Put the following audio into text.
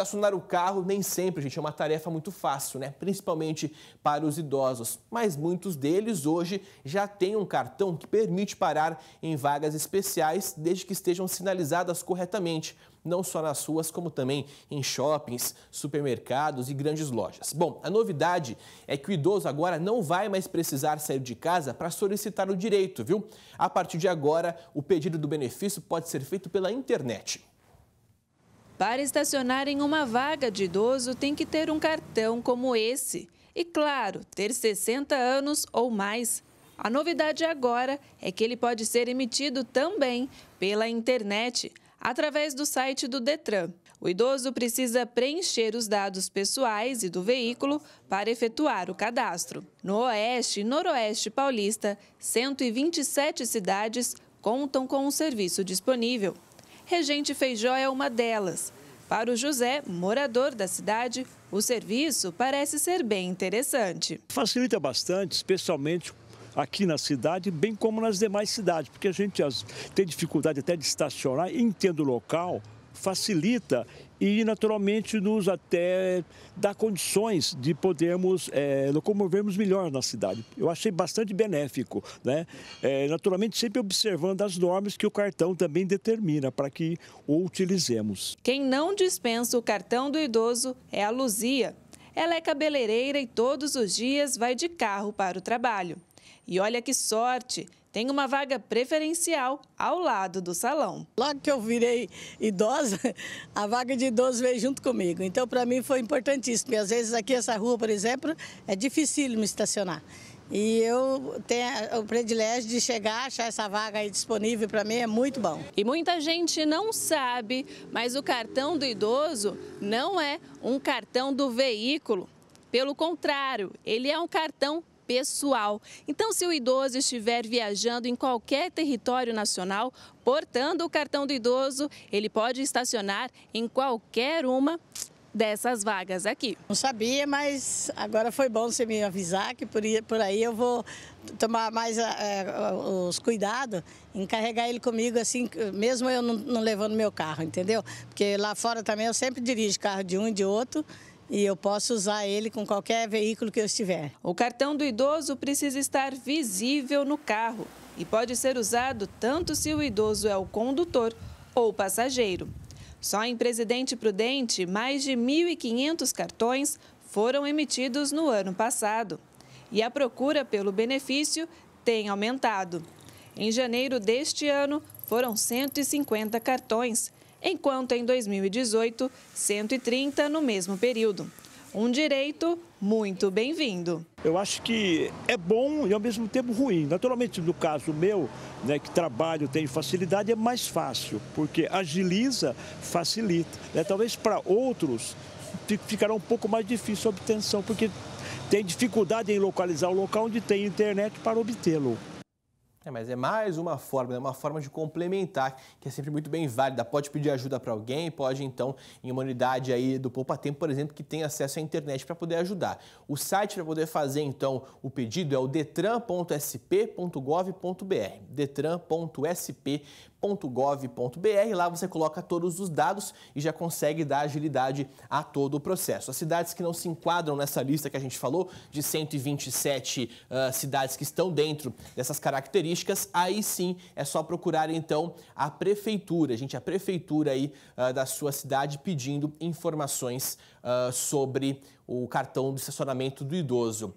Estacionar o carro nem sempre, gente, é uma tarefa muito fácil, né? Principalmente para os idosos. Mas muitos deles hoje já têm um cartão que permite parar em vagas especiais desde que estejam sinalizadas corretamente, não só nas ruas, como também em shoppings, supermercados e grandes lojas. Bom, a novidade é que o idoso agora não vai mais precisar sair de casa para solicitar o direito, viu? A partir de agora, o pedido do benefício pode ser feito pela internet. Para estacionar em uma vaga de idoso, tem que ter um cartão como esse. E, claro, ter 60 anos ou mais. A novidade agora é que ele pode ser emitido também pela internet, através do site do Detran. O idoso precisa preencher os dados pessoais e do veículo para efetuar o cadastro. No Oeste e Noroeste Paulista, 127 cidades contam com o um serviço disponível. Regente Feijó é uma delas. Para o José, morador da cidade, o serviço parece ser bem interessante. Facilita bastante, especialmente aqui na cidade, bem como nas demais cidades, porque a gente tem dificuldade até de estacionar, entendo o local, facilita e, naturalmente, nos até dá condições de podermos é, locomovermos melhor na cidade. Eu achei bastante benéfico, né? É, naturalmente, sempre observando as normas que o cartão também determina para que o utilizemos. Quem não dispensa o cartão do idoso é a Luzia. Ela é cabeleireira e todos os dias vai de carro para o trabalho. E olha que sorte! tem uma vaga preferencial ao lado do salão. Logo que eu virei idosa, a vaga de idoso veio junto comigo. Então, para mim foi importantíssimo. E às vezes aqui essa rua, por exemplo, é difícil me estacionar. E eu tenho o privilégio de chegar, achar essa vaga aí disponível para mim é muito bom. E muita gente não sabe, mas o cartão do idoso não é um cartão do veículo. Pelo contrário, ele é um cartão pessoal. Então, se o idoso estiver viajando em qualquer território nacional, portando o cartão do idoso, ele pode estacionar em qualquer uma dessas vagas aqui. Não sabia, mas agora foi bom você me avisar que por aí, eu vou tomar mais eh, eh, os cuidados, encarregar ele comigo assim, mesmo eu não levando meu carro, entendeu? Porque lá fora também eu sempre dirijo carro de um e de outro e eu posso usar ele com qualquer veículo que eu estiver. O cartão do idoso precisa estar visível no carro e pode ser usado tanto se o idoso é o condutor ou passageiro. Só em Presidente Prudente, mais de 1.500 cartões foram emitidos no ano passado. E a procura pelo benefício tem aumentado. Em janeiro deste ano, foram 150 cartões enquanto em 2018, 130 no mesmo período. Um direito muito bem-vindo. Eu acho que é bom e ao mesmo tempo ruim. Naturalmente, no caso meu, né, que trabalho, tem facilidade, é mais fácil, porque agiliza, facilita. Né? Talvez para outros ficará um pouco mais difícil a obtenção, porque tem dificuldade em localizar o local onde tem internet para obtê-lo. É, mas é mais uma forma, né? uma forma de complementar, que é sempre muito bem válida. Pode pedir ajuda para alguém, pode então, em uma unidade aí do Poupa Tempo, por exemplo, que tem acesso à internet para poder ajudar. O site para poder fazer então o pedido é o detran.sp.gov.br, detran.sp.gov.br .gov.br. Lá você coloca todos os dados e já consegue dar agilidade a todo o processo. As cidades que não se enquadram nessa lista que a gente falou, de 127 uh, ah, cidades que estão dentro dessas características, aí sim é só procurar então a prefeitura, gente, a prefeitura aí uh, da sua cidade pedindo informações uh, sobre o cartão de estacionamento do idoso.